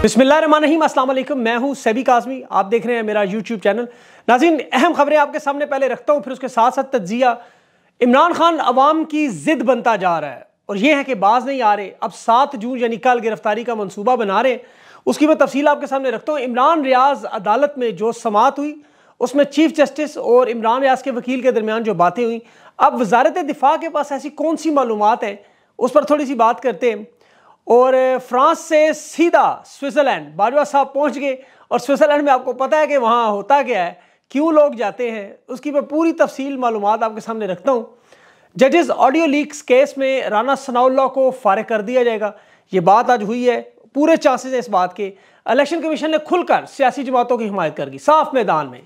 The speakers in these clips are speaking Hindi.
बिस्मिल्लाम असलम मैं हूं सैबी काजमी आप देख रहे हैं मेरा यूट्यूब चैनल नाजीन अहम खबरें आपके सामने पहले रखता हूं फिर उसके साथ साथ तजिया इमरान खान अवाम की ज़िद बनता जा रहा है और यह है कि बाज नहीं आ रहे अब सात जून यानी कल गिरफ्तारी का मनसूबा बना रहे हैं उसकी मैं तफसील आपके सामने रखता हूँ इमरान रियाज अदालत में जो समात हुई उसमें चीफ जस्टिस और इमरान रियाज के वकील के दरमियान जो बातें हुई अब वजारत दिफा के पास ऐसी कौन सी मालूम है उस पर थोड़ी सी बात करते हैं और फ्रांस से सीधा स्विट्ज़रलैंड बाजवा साहब पहुंच गए और स्विट्ज़रलैंड में आपको पता है कि वहाँ होता क्या है क्यों लोग जाते हैं उसकी मैं पूरी तफसील मालूम आपके सामने रखता हूँ जजेस ऑडियो लीक्स केस में राना सनाउल्ला को फारग कर दिया जाएगा ये बात आज हुई है पूरे चांसेस हैं इस बात के इलेक्शन कमीशन ने खुलकर सियासी जमातों की हिमायत कर दी साफ मैदान में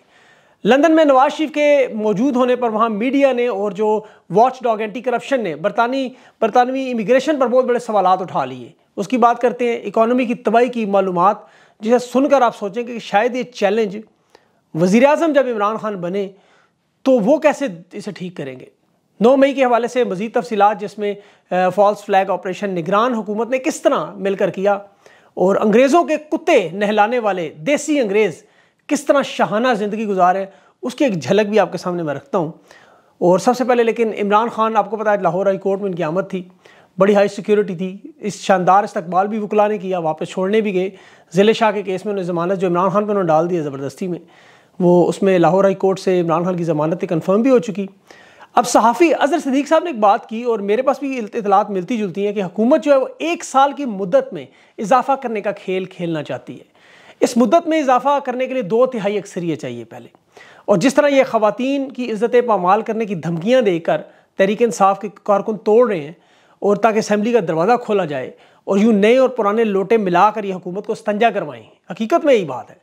लंदन में नवाज शरीफ के मौजूद होने पर वहाँ मीडिया ने और जो वॉच डॉग एंटी करप्शन ने बरतानी बरतानवी इमिग्रेशन पर बहुत बड़े सवाल उठा लिए उसकी बात करते हैं इकानमी की तबाही की मालूम जिसे सुनकर आप सोचें कि शायद ये चैलेंज वज़ी अजम जब इमरान खान बने तो वो कैसे इसे ठीक करेंगे नौ मई के हवाले से मज़ीद तफसीत जिसमें फॉल्स फ्लैग ऑपरेशन निगरान हुकूमत ने किस तरह मिलकर किया और अंग्रेज़ों के कुत्ते नहलाने वाले देसी अंग्रेज़ किस तरह शाहाना ज़िंदगी गुजारे उसकी एक झलक भी आपके सामने मैं रखता हूँ और सबसे पहले लेकिन इमरान खान आपको पता है लाहौर हाई कोर्ट में इनकी आमद थी बड़ी हाई सिक्योरिटी थी इस शानदार इस्तकबाल भी वकला ने किया वापस छोड़ने भी गए ज़िले शाह के केस में उन्हें ज़मानत जो इमरान खान पर उन्होंने डाल दिया ज़बरदस्ती में वो उसमें लाहौर हाई कोर्ट से इमरान खान की ज़मानतें कन्फर्म भी हो चुकी अब सहाफ़ी अजहर सदीक साहब ने एक बात की और मेरे पास भी इतलात मिलती जुलती हैं कि हुकूमत जो है वो एक साल की मदत में इजाफा करने का खेल खेलना चाहती है इस मुद्दत में इजाफा करने के लिए दो तिहाई अक्सरिय चाहिए पहले और जिस तरह ये खातन की इज़्ज़त पामाल करने की धमकियाँ देकर तहरीक इंसाफ के कारकुन तोड़ रहे हैं और ताकि असम्बली का दरवाज़ा खोला जाए और यूँ नए और पुराने लोटे मिलाकर ये हुकूमत को स्तंजा करवाएं हकीकत में यही बात है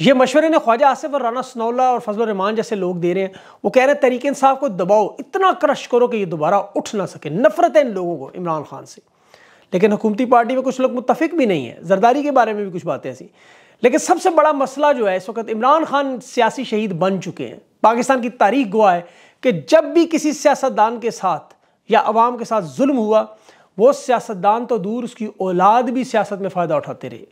ये मशवरे ने ख्वाजा आसिफ और राना सनौला और फजल रहमान जैसे लोग दे रहे हैं वो कह रहे हैं तरीके इंसाफ को दबाओ इतना क्रश करो कि ये दोबारा उठ ना सके नफरत है इन लोगों को इमरान खान से लेकिन हुकूमती पार्टी में कुछ लोग मुतफिक भी नहीं है जरदारी के बारे में भी कुछ बातें ऐसी लेकिन सबसे बड़ा मसला जो है इस वक्त इमरान खान सियासी शहीद बन चुके हैं पाकिस्तान की तारीख गुआ है कि जब भी किसी सियासतदान के साथ या आवाम के साथ जुल्म हुआ वो सियासतदान तो दूर उसकी औलाद भी सियासत में फ़ायदा उठाते रहे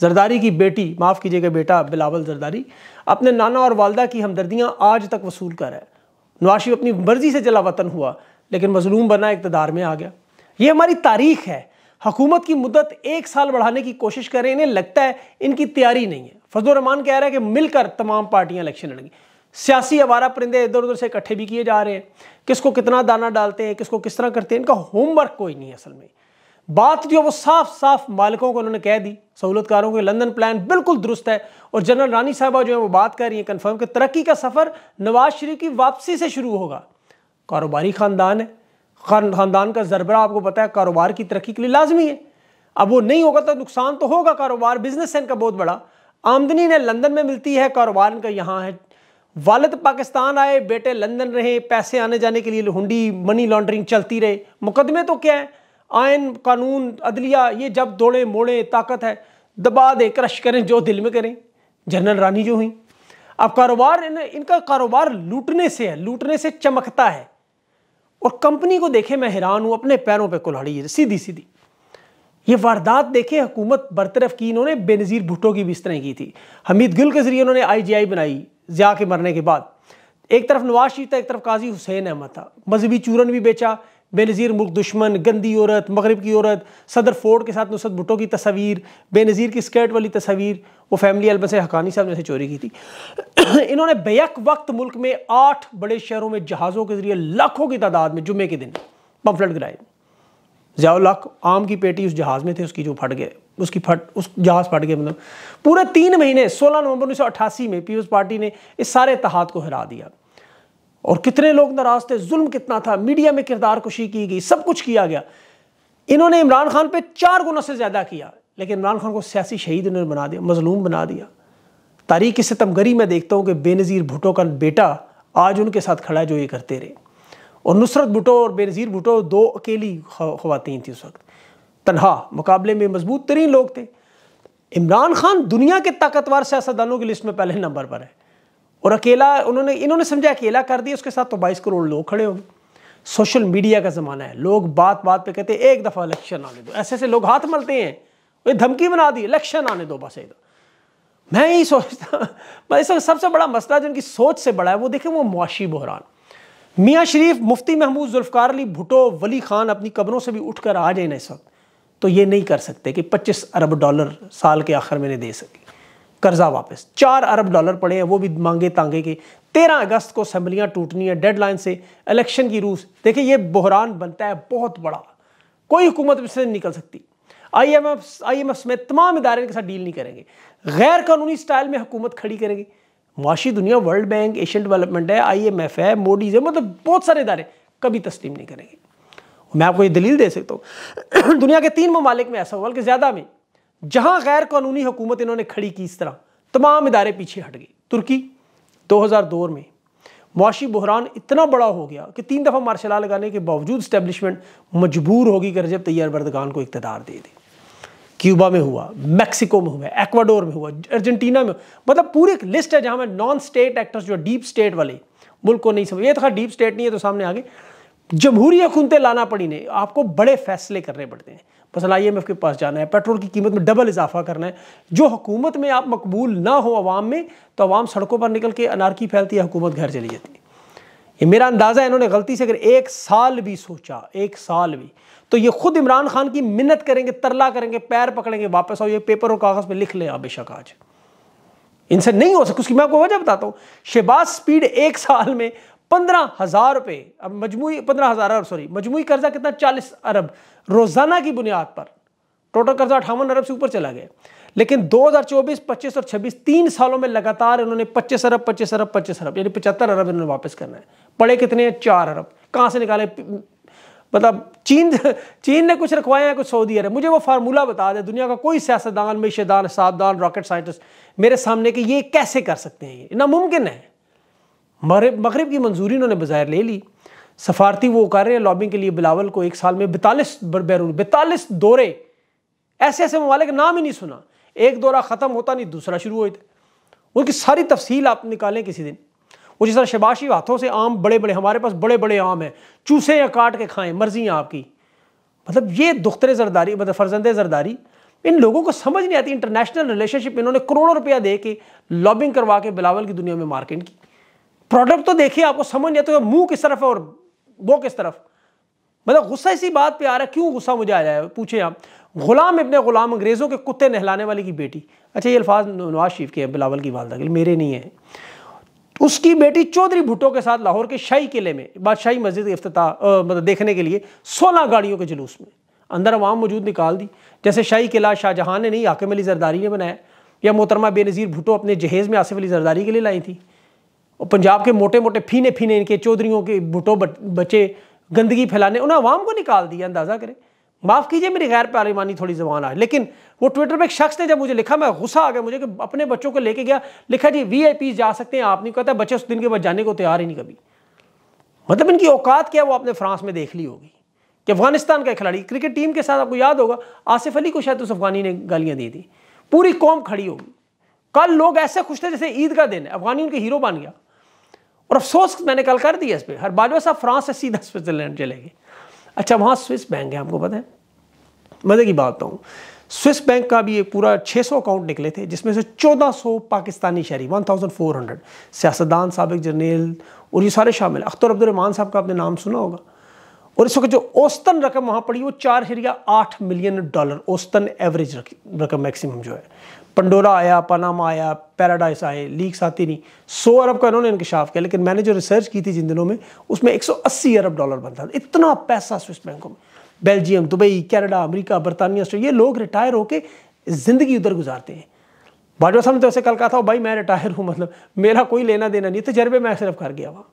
जरदारी की बेटी माफ़ कीजिएगा बेटा बिलावल जरदारी अपने नाना और वालदा की हमदर्दियाँ आज तक वसूल कर है नवाशिफ अपनी मर्जी से जला वतन हुआ लेकिन मजलूम बना इकतदार में आ गया ये हमारी तारीख है हुकूमत की मुद्दत एक साल बढ़ाने की कोशिश कर रहे हैं इन्हें लगता है इनकी तैयारी नहीं है फजलरहमान कह रहा है कि मिलकर तमाम पार्टियां इलेक्शन लड़ेंगी सियासी अवारा परिंदे इधर उधर से इकट्ठे भी किए जा रहे हैं किसको कितना दाना डालते हैं किसको किस तरह करते हैं इनका होमवर्क कोई नहीं है असल में बात जो वो साफ साफ मालिकों को उन्होंने कह दी सहूलतकारों के लंदन प्लान बिल्कुल दुरुस्त है और जनरल रानी साहबा जो है वो बात कर रही है कन्फर्म कि तरक्की का सफ़र नवाज शरीफ की वापसी से शुरू होगा कारोबारी ख़ानदान है खानदान का जरबरा आपको पता है कारोबार की तरक्की के लिए लाजमी है अब वो नहीं होगा तो नुकसान तो होगा कारोबार बिजनेस है इनका बहुत बड़ा आमदनी इन्हें लंदन में मिलती है कारोबार इनका यहाँ है वालद पाकिस्तान आए बेटे लंदन रहे पैसे आने जाने के लिए हुंडी मनी लॉन्ड्रिंग चलती रहे मुकदमे तो क्या है आयन कानून अदलिया ये जब दौड़े मोड़े ताकत है दबा दे क्रश करें जो दिल में करें जनरल रानी जो हुई अब कारोबार इन, इनका कारोबार लूटने से है लूटने से चमकता है और कंपनी को देखे मैं हैरान हूं अपने पैरों पे कुल्हाड़ी है सीधी सीधी ये वारदात देखे हुकूमत बरतरफ की इन्होंने बेनज़ीर भुट्टो की भी इस तरह की थी हमीद गुल के ज़रिए उन्होंने आईजीआई बनाई ज़िया के मरने के बाद एक तरफ नवाज शरीफ था एक तरफ काजी हुसैन अहमद था मजहबी चूरन भी बेचा बेनज़ीर मुल्क दुश्मन गंदी औरत मगरब की औरत सदर फोर्ड के साथ नुसरत भुटो की तस्वीर बेनज़ीर की स्कर्ट वाली तस्वीर वो फैमिली एल्बम से हकानी साहब ने से चोरी की थी इन्होंने बेक वक्त मुल्क में आठ बड़े शहरों में जहाज़ों के ज़रिए लाखों की तादाद में जुमे के दिन पम्फलेट गिराए ज़ियाल आम की पेटी उस जहाज़ में थे उसकी जो फट गए उसकी फट उस जहाज़ फट गए मतलब पूरे तीन महीने सोलह नवंबर उन्नीस सौ अट्ठासी में पीपल्स पार्टी ने इस सारे इतिहाद को हरा दिया और कितने लोग नाराज थे जुल्म कितना था मीडिया में किरदार कुशी की गई सब कुछ किया गया इन्होंने इमरान खान पे चार गुना से ज़्यादा किया लेकिन इमरान खान को सियासी शहीद इन्होंने बना दिया मजलूम बना दिया तारीख सितमगरी में देखता हूँ कि बेनज़ीर भुटो का बेटा आज उनके साथ खड़ा है जो ये करते रहे और नुसरत भुटो और बेनज़ीर भुटो दो अकेली खुवान थी उस वक्त तनहा मुकाबले में मजबूत तरीन लोग थे इमरान खान दुनिया के ताकतवर सियासतदानों की लिस्ट में पहले नंबर पर है और अकेला उन्होंने इन्होंने समझा अकेला कर दिया उसके साथ तो बाईस करोड़ लोग खड़े होंगे सोशल मीडिया का ज़माना है लोग बात बात पे कहते हैं एक दफ़ा इलेक्शन आने दो ऐसे ऐसे लोग हाथ मलते हैं ये धमकी बना दी इलेक्शन आने दो बस एकदम मैं ही सोचता मैं इस सबसे बड़ा मसला जिनकी सोच से बड़ा है वो देखें वो मुआशी बहरान मियाँ शरीफ मुफ्ती महमूद जुल्फकार अली भुटो वली खान अपनी कब्रों से भी उठ कर आ जाए ना इस वक्त तो ये नहीं कर सकते कि पच्चीस अरब डॉलर साल के आखिर में दे सके कर्जा वापस चार अरब डॉलर पड़े हैं वो भी मांगे तांगे के तेरह अगस्त को असम्बलियाँ टूटनी है डेडलाइन से इलेक्शन की रूस देखिए ये बहरान बनता है बहुत बड़ा कोई हुकूमत इससे निकल सकती I M F I M F समेत तमाम इदारे के साथ डील नहीं करेंगे गैर कानूनी स्टाइल में हुकूमत खड़ी करेंगे मुआशी दुनिया वर्ल्ड बैंक एशियन डेवलपमेंट है आई एम एफ है मोडीज है मतलब बहुत सारे इदारे कभी तस्लीम नहीं करेंगे मैं आपको ये दलील दे सकता हूँ दुनिया के तीन ममालिक में ऐसा हुआ बल्कि ज़्यादा में जहां गैर कानूनी हुकूमत इन्होंने खड़ी की इस तरह तमाम इदारे पीछे हट गए तुर्की 2002 में मुआशी बहरान इतना बड़ा हो गया कि तीन दफ़ा मार्शला लगाने के बावजूद स्टैब्लिशमेंट मजबूर होगी कि रजब तैयार बर्दगान को इकतदार दे दे क्यूबा में हुआ मैक्सिको में हुआ एक्वाडोर में हुआ अर्जेंटीना में मतलब पूरी एक लिस्ट है जहाँ में नॉन स्टेट एक्टर्स जो डीप स्टेट वाले मुल्क को नहीं समझ ये था डीप स्टेट नहीं है तो सामने आगे जमहूरी खूनते लाना पड़ी ने आपको बड़े फैसले करने पड़ते हैं बस आई एम एफ के पास जाना है पेट्रोल की कीमत में डबल इजाफा करना है जो हुकूमत में आप मकबूल ना हो अवाम में तो अवाम सड़कों पर निकल के अनारकी फैलती है हुकूमत घर चली जाती है ये मेरा अंदाज़ा है इन्होंने गलती से अगर एक साल भी सोचा एक साल भी तो ये खुद इमरान खान की मिन्नत करेंगे तरला करेंगे पैर पकड़ेंगे वापस आओ ये पेपर और कागज़ पर लिख लें आप बेशक आज इनसे नहीं हो सकता उसकी मैं आपको वजह बताता हूँ शहबाज स्पीड एक साल में पंद्रह हज़ार रुपये अब मजमू पंद्रह हज़ार अरब सॉरी मजमू कर्जा कितना चालीस अरब रोजाना की बुनियाद पर टोटल कर्जा अठावन अरब से ऊपर चला गया लेकिन 2024, 25 और 26 तीन सालों में लगातार इन्होंने 25 अरब 25 अरब 25 अरब यानी पचहत्तर अरब इन्होंने वापस करना है पड़े कितने हैं चार अरब कहाँ से निकाले मतलब चीन चीन ने कुछ रखवाया है कुछ सऊदी अरब मुझे वो फार्मूला बता दे दुनिया का कोई सियासतदान मीशेदान साबदान रॉकेट साइंटिस्ट मेरे सामने कि ये कैसे कर सकते हैं ये नामुमकिन है मगरब की मंजूरी इन्होंने बाज़ाहिर ले ली सफारती वो कर रहे हैं लॉबिंग के लिए बिलावल को एक साल में बैतालीस बैरून बैतालीस दौरे ऐसे ऐसे ममालिक नाम ही नहीं सुना एक दौरा ख़त्म होता नहीं दूसरा शुरू होता उनकी सारी तफसील आप निकालें किसी दिन वो जिस तरह शबाशी हाथों से आम बड़े बड़े हमारे पास बड़े बड़े आम हैं चूसें या काट के खाएं मर्जी आपकी मतलब ये दुख्तर जरदारी मतलब फर्जंद जरदारी इन लोगों को समझ नहीं आती इंटरनेशनल रिलेशनशिप इन्होंने करोड़ों रुपया दे के लॉबिंग करवा के बिलावल की दुनिया में मार्केट की प्रोडक्ट तो देखिए आपको समझ नहीं आता तो मुंह किस तरफ है और वो किस तरफ मतलब गुस्सा इसी बात पे आ रहा है क्यों गुस्सा मुझे आ जाए पूछे आप गुलाम इबन गुलाम अंग्रेज़ों के कुत्ते नहलाने वाले की बेटी अच्छा ये अल्फाज नवाज शरीफ के हैं बिलावल की वालदा के मेरे नहीं है उसकी बेटी चौधरी भुट्टो के साथ लाहौर के शाही किले में बादशाही मस्जिद अफ्ताह मतलब देखने के लिए सोलह गाड़ियों के जुलूस में अंदर अवाम मौजूद निकाल दी जैसे शाही किला शाहजहां ने नहीं हाकिम अली जरदारी ने बनाया या मोहतरमा बेनज़ीर भुट्टो अपने जहेज़ में आसिफ अली जरदारी के लिए लाई थी और पंजाब के मोटे मोटे फीने फीने इनके चौधरीों के भुटो बचे गंदगी फैलाने उन्हें आवाम को निकाल दिया अंदाज़ा करें माफ़ कीजिए मेरी गैर पार्लिमानी थोड़ी जबान आज लेकिन वो ट्विटर पर एक शख्स ने जब मुझे लिखा मैं गुस्सा आ गया मुझे कि अपने बच्चों को लेके गया लिखा जी वी आई पी जा सकते हैं आप नहीं कहता बच्चे उस दिन के बाद जाने को तैयार ही नहीं कभी मतलब इनकी औकात क्या वो आपने फ्रांस में देख ली होगी कि अफगानिस्तान का खिलाड़ी क्रिकेट टीम के साथ आपको याद होगा आसिफ अली को शायद उस अफगानी ने गालियाँ दी थी पूरी कौम खड़ी होगी कल लोग ऐसे खुश थे जैसे ईद का दिन है अफगानी उनके हीरो बन गया और अफसोस मैंने कल कर दिया इस पर हर बाजवा साहब फ्रांस से सीधा स्विट्ज़रलैंड चले गए अच्छा वहाँ स्विस बैंक है हमको पता है मज़े की बात हूँ स्विस बैंक का भी ये पूरा 600 अकाउंट निकले थे जिसमें से 1400 पाकिस्तानी शहरी 1400 सियासतदान सबक जर्नेल और ये सारे शामिल अख्तर अब्दुलरहमान साहब का आपने नाम सुना होगा और इस वक्त जो औस्तन रकम वहाँ पड़ी वो चार हिरिया आठ मिलियन डॉलर औस्तन एवरेज रकम मैक्सिमम जो है पंडोरा आया पनामा आया पैराडाइस आए लीक्स आती नहीं सौ अरब का इन्होंने इंकशाफ किया लेकिन मैंने जो रिसर्च की थी जिन दिनों में उसमें 180 अरब डॉलर बनता था इतना पैसा स्विस बैंकों में बेल्जियम दुबई कैनेडा अमेरिका बरतानिया ऑस्ट्रेलिया ये लोग रिटायर होकर ज़िंदगी उधर गुजारते हैं बाजवा साहब ने तो ऐसे कल कहा था भाई मैं रिटायर हूँ मतलब मेरा कोई लेना देना नहीं तजर्बे मैं सिर्फ कर गया वहाँ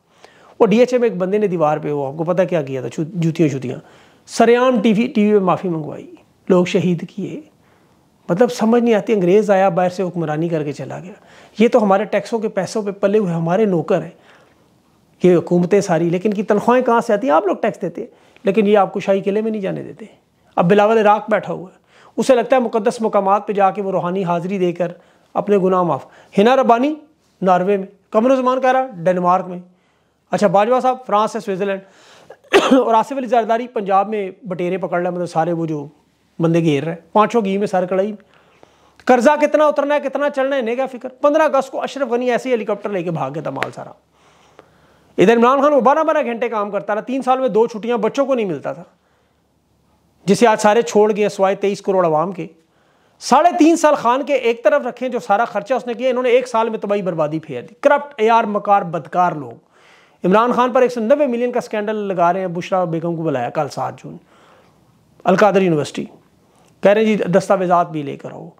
और ए में एक बंदे ने दीवार पर वो आपको पता क्या किया था जूतियाँ जूतियाँ सरेआम टी वी पर माफ़ी मंगवाई लोग शहीद किए मतलब समझ नहीं आती अंग्रेज़ आया बाहर से हुक्मरानी करके चला गया ये तो हमारे टैक्सों के पैसों पे पले हुए हमारे नौकर हैं ये हुकूमतें सारी लेकिन की तनख्वाहें कहाँ से आती हैं आप लोग टैक्स देते हैं लेकिन ये आपको शाही किले में नहीं जाने देते अब बिलावल इराक बैठा हुआ है उसे लगता है मुकदस मकाम पर जाके वो रूहानी हाज़िरी देकर अपने गुनाह माफ़ हिना रबानी नॉर्वे में कमरुजमान रहा डेनमार्क में अच्छा बाजवा साहब फ्रांस है स्विट्ज़रलैंड और आसिफ अली जरदारी पंजाब में बटेरे पकड़ रहे मतलब सारे वो जो बंदे घेर रहे पांचों घी में सर कड़ाई कर्जा कितना उतरना है कितना चलना है नहीं क्या फिक्र पंद्रह अगस्त को अशरफ गनी ऐसे हेलीकॉप्टर लेके भाग गया था माल सारा इधर इमरान खान वो बारह बारह घंटे काम करता रहा तीन साल में दो छुट्टियां बच्चों को नहीं मिलता था जिसे आज सारे छोड़ गए सवाए तेईस करोड़ आवाम के साढ़े तीन साल खान के एक तरफ रखे जो सारा खर्चा उसने किया इन्होंने एक साल में तबाही बर्बादी फेर दी करप्ट एआर मकार बदकार लोग इमरान खान पर एक सौ नब्बे मिलियन का स्कैंडल लगा रहे हैं बुशरा बेगम को बुलाया कल सात जून अलकादर यूनिवर्सिटी कह रहे हैं जी दस्तावेजात भी लेकर आओ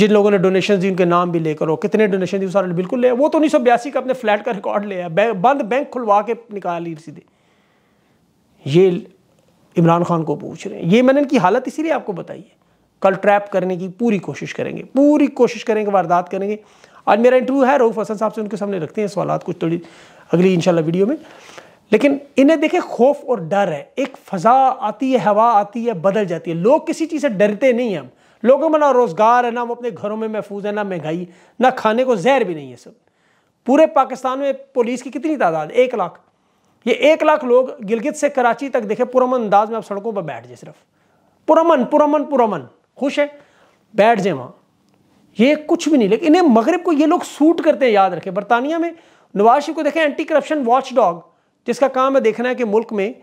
जिन लोगों ने डोनेशन दी उनके नाम भी लेकर आओ कितने डोनेशन दी सारे बिल्कुल ले वो तो उन्नीस सौ बयासी का अपने फ्लैट का रिकॉर्ड ले आया बंद बैंक खुलवा के निकाल ली सीधे ये इमरान खान को पूछ रहे हैं ये मैंने इनकी हालत इसीलिए आपको बताई है कल ट्रैप करने की पूरी कोशिश करेंगे पूरी कोशिश करेंगे वारदात करेंगे आज मेरा इंटरव्यू है रऊफ हसन साहब से उनके सामने रखते हैं सवाल कुछ थोड़ी अगली इंशाल्लाह वीडियो में लेकिन इन्हें देखे खौफ और डर है एक फजा आती है हवा आती है बदल जाती है लोग किसी चीज़ से डरते नहीं हम लोगों में ना रोज़गार है ना हम अपने घरों में महफूज है ना महंगाई ना खाने को जहर भी नहीं है सब पूरे पाकिस्तान में पुलिस की कितनी तादाद एक लाख ये एक लाख लोग गिलगित से कराची तक देखे पुरमन अंदाज में आप सड़कों पर बैठ जाए सिर्फ पुरमन पुरमन पुरमन खुश है बैठ जाए वहाँ ये कुछ भी नहीं लेकिन इन्हें मगरब को ये लोग सूट करते हैं याद रखें बरतानिया में नवाज शरीफ को देखें एंटी करप्शन वॉच डॉग जिसका काम है देखना है कि मुल्क में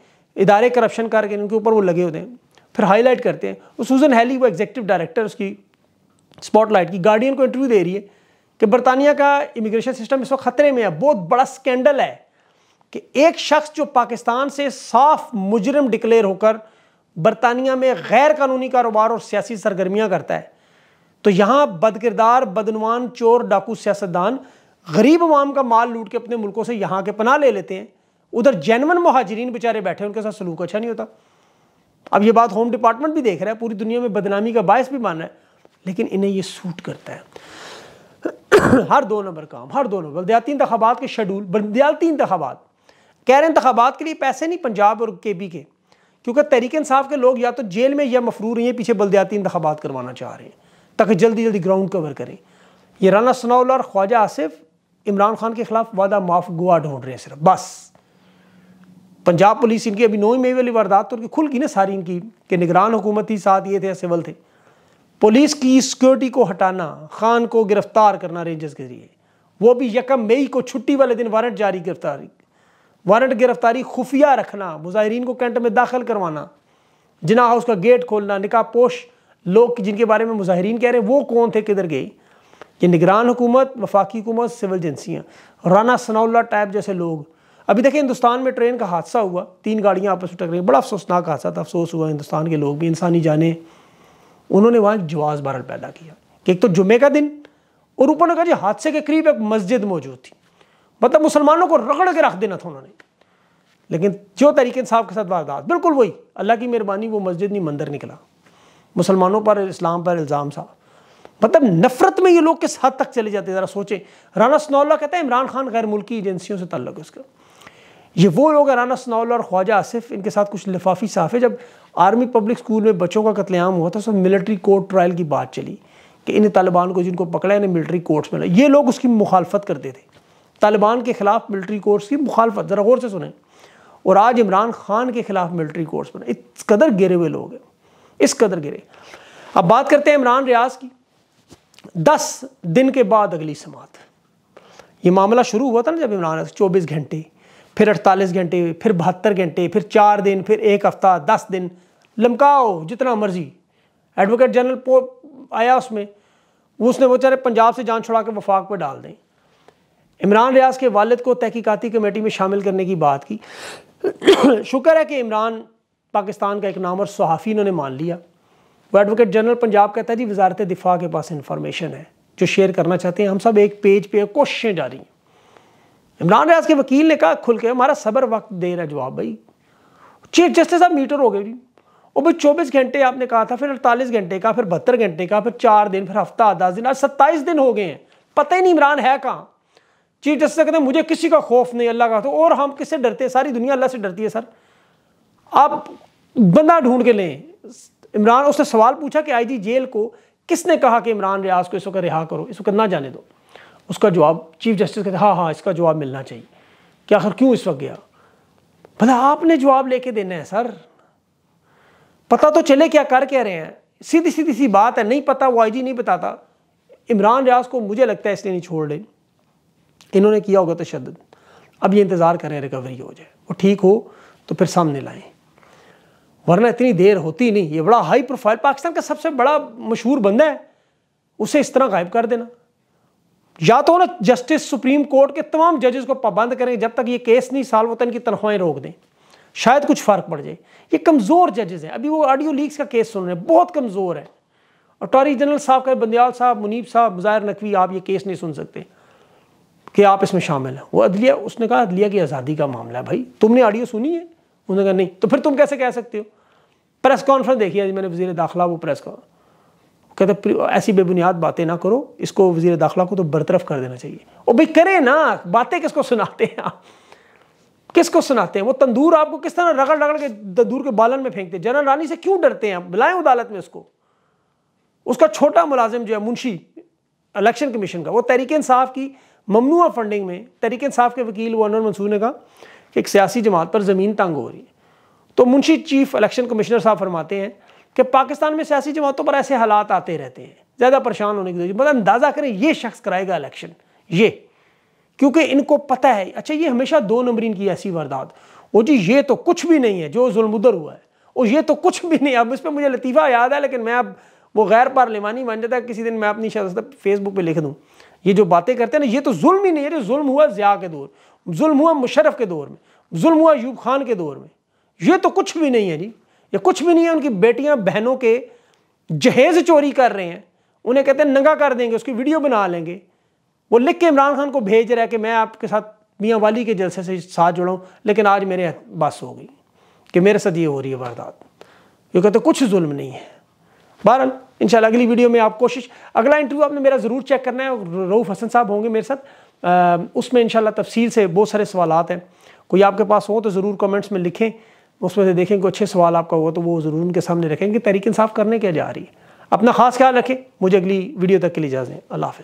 इदारे करप्शन करके इनके ऊपर वो लगे होते हैं फिर हाईलाइट करते हैं और सूजन हैली वो एग्जेक्टिव डायरेक्टर उसकी स्पॉटलाइट की गार्डियन को इंटरव्यू दे रही है कि बरतानिया का इमिग्रेशन सिस्टम इस वक्त खतरे में है बहुत बड़ा स्कैंडल है कि एक शख्स जो पाकिस्तान से साफ मुजरम डिक्लेयर होकर बरतानिया में गैर कानूनी कारोबार और सियासी सरगर्मियाँ करता है तो यहाँ बदकिरदार बदनवान चोर डाकू सियासतदान गरीब अवाम का माल लूट के अपने मुल्कों से यहाँ के पनाह ले लेते हैं उधर जैनवन महाजरीन बेचारे बैठे उनके साथ सलूक अच्छा नहीं होता अब ये बात होम डिपार्टमेंट भी देख रहा है पूरी दुनिया में बदनामी का बायस भी माना है लेकिन इन्हें ये सूट करता है हर दो नंबर काम हर दो नंबर बल्दियाती इंतबात के शेड्यूल बल्दियाती इंतबात कह रहे इंतबात के लिए पैसे नहीं पंजाब और के बी के क्योंकि तहरीक इंसाफ के लोग या तो जेल में या मफरूर हैं पीछे बलदयाती इंतबात करवाना चाह रहे हैं ताकि जल्दी जल्दी ग्राउंड कवर करें ये राना सनाउल और ख्वाजा आसिफ इमरान खान के खिलाफ वादा माफ गोवा ढूंढ रहे हैं सिर्फ बस पंजाब पुलिस इनकी अभी नौवीं मई वाली वारदात तो उनकी खुल गई ना सारी इनकी कि निगरान हुकूमत ही साथ ये थे सिविल थे पुलिस की सिक्योरिटी को हटाना खान को गिरफ्तार करना रेंजर्स के जरिए वो भी यकम मई को छुट्टी वाले दिन वारंट जारी गिरफ्तारी वारंट गिरफ्तारी खुफिया रखना मुजाहरीन को कैंट में दाखिल करवाना जिना हाउस का गेट खोलना निका पोश लोग जिनके बारे में मुजाहरीन कह रहे हैं वो कौन थे किधर गए ये निगरान हुकूमत वफाकी हुकूमत सिविल एजेंसियाँ राना सनाउल्ला टाइप जैसे लोग अभी देखिए हिंदुस्तान में ट्रेन का हादसा हुआ तीन गाड़ियाँ आपस में टकर बड़ा अफसोसनाक हादसा था अफसोस हुआ हिंदुस्तान के लोग भी इंसानी जाने उन्होंने वहाँ जवाज बरल पैदा किया कि एक तो जुमे का दिन और ऊपर ने कहा जी हादसे के करीब एक मस्जिद मौजूद थी मतलब मुसलमानों को रगड़ के रख देना था उन्होंने लेकिन जो तरीके साहब के साथ वारदात बिल्कुल वही अल्लाह की मेहरबानी वो मस्जिद नहीं मंदिर निकला मुसलमानों पर इस्लाम पर इल्ज़ाम साहब मतलब नफरत में ये लोग किस हद तक चले जाते हैं ज़रा सोचें राना स्नौला कहते हैं इमरान खान गैर मुल्की एजेंसियों से तल्लक है उसका ये वो लोग हैं राना सनाउल और ख्वाजा आसिफ इनके साथ कुछ लिफाफी साफ है जब आर्मी पब्लिक स्कूल में बच्चों का कत्लेआम हुआ था उसमें मिलिट्री कोर्ट ट्रायल की बात चली कि इन तालिबान को जिनको पकड़ा इन्हें मिलिट्री कोर्ट्स में ये लोग उसकी मुखालफत करते थे तालिबान के ख़िलाफ़ मिलिट्री कोर्ट्स की मुखालफत ज़रा गौर से सुने और आज इमरान खान के ख़िलाफ़ मिलिट्री कोर्ट्स बने इस कदर गिरे हुए लोग हैं इस कदर गिरे अब बात करते हैं इमरान रियाज की दस दिन के बाद अगली समात ये मामला शुरू हुआ था ना जब इमरान चौबीस घंटे फिर 48 घंटे फिर बहत्तर घंटे फिर चार दिन फिर एक हफ्ता दस दिन लमकाओ जितना मर्जी एडवोकेट जनरल आया उसमें उसने वो चाहे पंजाब से जान छुड़ा के वफाक पर डाल दें इमरान रियाज के वालद को तहकीकती कमेटी में शामिल करने की बात की शुक्र है कि इमरान पाकिस्तान का एक नाम और सहाफ़ी इन्होंने मान लिया वो एडवोकेट जनरल पंजाब कहता है जी वजारत दिफा के पास इंफॉर्मेशन है जो शेयर करना चाहते हैं हम सब एक पेज पे जा जारी हैं इमरान रियाज के वकील ने कहा खुल के हमारा सबर वक्त दे रहा जवाब भाई चीफ जस्टिस साहब मीटर हो गए जी और भाई चौबीस घंटे आपने कहा था फिर अड़तालीस घंटे का फिर बहत्तर घंटे का फिर चार दिन फिर हफ्ता दस दिन आज सत्ताईस दिन हो गए हैं पता ही नहीं इमरान है कहाँ चीफ जस्टिस कहते हैं मुझे किसी का खौफ नहीं अल्लाह का तो और हम किससे डरते हैं सारी दुनिया अल्लाह से डरती है सर आप बंदा ढूंढ के लें इमरान उसने सवाल पूछा कि जी जेल को किसने कहा कि इमरान रियाज को इस वक्त रिहा करो इस वक्त ना जाने दो उसका जवाब चीफ जस्टिस कहते हाँ हाँ इसका जवाब मिलना चाहिए कि आखिर क्यों इस वक्त गया भला आपने जवाब लेके देना है सर पता तो चले क्या कर कह रहे हैं सीधी सीधी सी बात है नहीं पता वो आई नहीं बताता इमरान रियाज को मुझे लगता है इसलिए नहीं छोड़ ले इन्होंने किया होगा तशद अब ये इंतज़ार करें रिकवरी हो जाए वो ठीक हो तो फिर सामने लाएं वरना इतनी देर होती नहीं ये बड़ा हाई प्रोफाइल पाकिस्तान का सबसे बड़ा मशहूर बंदा है उसे इस तरह गायब कर देना या तो ना जस्टिस सुप्रीम कोर्ट के तमाम जजेस को पाबंद करें जब तक ये केस नहीं सॉल्व होता इनकी तनख्वाहें रोक दें शायद कुछ फ़र्क पड़ जाए ये कमज़ोर जजेस हैं अभी वो ऑडियो लीक्स का केस सुन रहे हैं बहुत कमज़ोर है अटॉर्नी जनरल साहब का बंदयाल साहब मुनीब साहब मुजाहिर नकवी आप ये केस नहीं सुन सकते कि आप इसमें शामिल हैं वो अदलिया उसने कहा अदलिया की आज़ादी का मामला है भाई तुमने ऑडियो सुनी है उन्होंने कहा नहीं तो फिर तुम कैसे कह सकते हो प्रेस कॉन्फ्रेंस देखी है मैंने वजी दाखिला वो प्रेस कॉन्फ्रेंस कहते ऐसी बेबुनियाद बातें ना करो इसको वजीर दाखिला को तो बरतरफ कर देना चाहिए और भाई करें ना बातें किसको सुनाते हैं आप किसको सुनाते हैं वो तंदूर आपको किस तरह रगड़ रगड़ के तंदूर के बालन में फेंकते हैं जनरल रानी से क्यों डरते हैं आप बुलाएं अदालत में उसको उसका छोटा मुलाजिम जो है मुंशी इलेक्शन कमीशन का वो तहरीक इंसाफ की ममनू फंडिंग में तहरीक इंसाफ के वकील वो अनवर मंसूर ने कहा कि एक सियासी जमात पर ज़मीन तंग हो रही है तो मुंशी चीफ इलेक्शन कमिश्नर साहब फरमाते हैं कि पाकिस्तान में सियासी जमातों पर ऐसे हालात आते रहते हैं ज़्यादा परेशान होने की मतलब अंदाज़ा करें ये शख्स कराएगा इलेक्शन ये क्योंकि इनको पता है अच्छा ये हमेशा दो नंबरीन की ऐसी वारदात वो जी ये तो कुछ भी नहीं है जो जुल्मुदर हुआ है और ये तो कुछ भी नहीं अब इस पर मुझे लतीफ़ा याद है लेकिन मैं अब वो गैर पार्लिमानी मान जाता है किसी दिन मैं अपनी शायद फेसबुक पर लिख दूँ ये जो बातें करते हैं ना ये तो जुल्म ही नहीं है जुल्म हुआ ज़िया के दौर जुल्म हुआ मुशरफ के दौर में जुल्म हुआ यूब खान के दौर में ये तो कुछ भी नहीं है जी या कुछ भी नहीं है उनकी बेटियां बहनों के जहेज चोरी कर रहे हैं उन्हें कहते हैं नंगा कर देंगे उसकी वीडियो बना लेंगे वो लिख के इमरान खान को भेज रहा है कि मैं आपके साथ मियाँ वाली के जलसे से साथ जुड़ाऊँ लेकिन आज मेरे बस हो गई कि मेरे साथ ये हो रही है वारदात ये कहते कुछ जुल्म नहीं है बहरहाल इंशाल्लाह अगली वीडियो में आप कोशिश अगला इंटरव्यू आपने मेरा ज़रूर चेक करना है रऊफ़ हसन साहब होंगे मेरे साथ उसमें इंशाल्लाह तफसील से बहुत सारे सवाल हैं कोई आपके पास हो तो ज़रूर कमेंट्स में लिखें उसमें से देखेंगे अच्छे सवाल आपका होगा तो वो ज़रूर उनके सामने रखेंगे तरीके साफ इंसाफ करने क्या जा रही है अपना खास ख्याल रखें मुझे अगली वीडियो तक के लिए इजाज़ें अल्लाह हाफ़